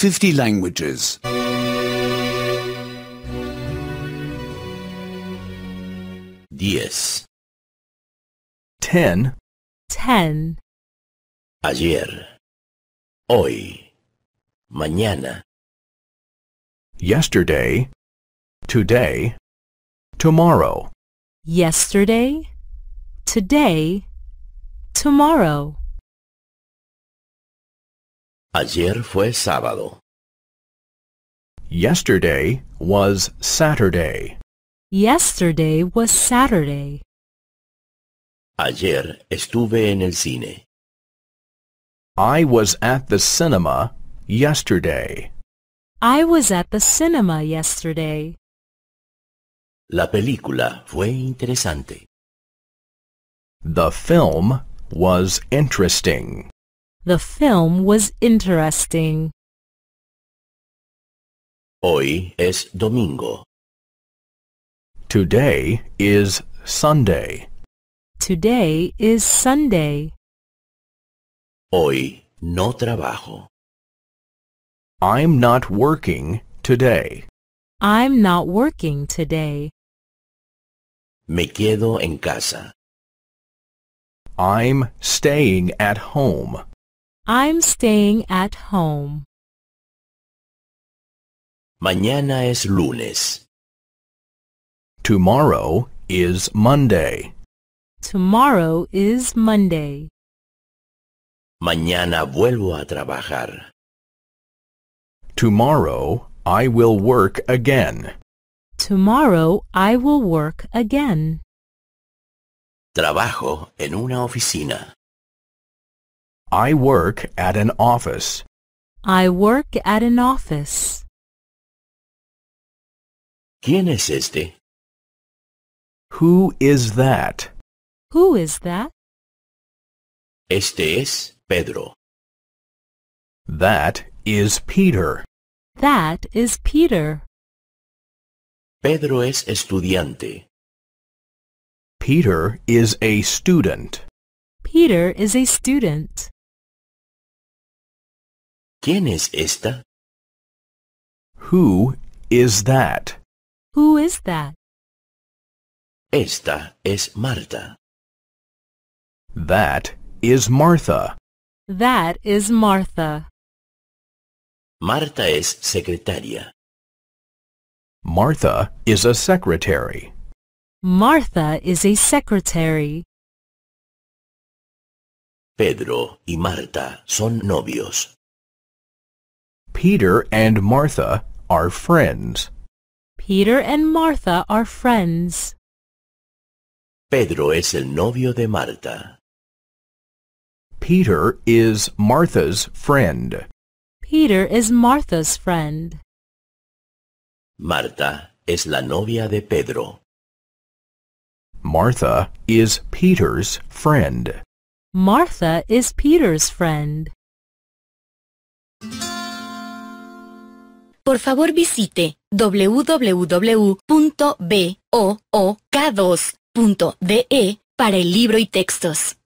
50 languages. Diez. Ten. Ten. Ayer. Hoy. Mañana. Yesterday. Today. Tomorrow. Yesterday. Today. Tomorrow. Ayer fue sábado. Yesterday was Saturday. Yesterday was Saturday. Ayer estuve en el cine. I was at the cinema yesterday. I was at the cinema yesterday. La película fue interesante. The film was interesting. The film was interesting. Hoy es domingo. Today is Sunday. Today is Sunday. Hoy no trabajo. I'm not working today. I'm not working today. Me quedo en casa. I'm staying at home. I'm staying at home. Mañana es lunes. Tomorrow is Monday. Tomorrow is Monday. Mañana vuelvo a trabajar. Tomorrow I will work again. Tomorrow I will work again. Trabajo en una oficina. I work at an office. I work at an office. ¿Quién es este? Who is that? Who is that? Este es Pedro. That is Peter. That is Peter. Pedro es estudiante. Peter is a student. Peter is a student. ¿Quién es esta? Who is that? Who is that? Esta es Marta. That is Martha. That is Martha. Marta es secretaria. Martha is a secretary. Martha is a secretary. Pedro y Marta son novios. Peter and Martha are friends. Peter and Martha are friends. Pedro es el novio de Marta. Peter is Martha's friend. Peter is Martha's friend. Marta es la novia de Pedro. Martha is Peter's friend. Martha is Peter's friend. por favor visite www.book2.de para el libro y textos.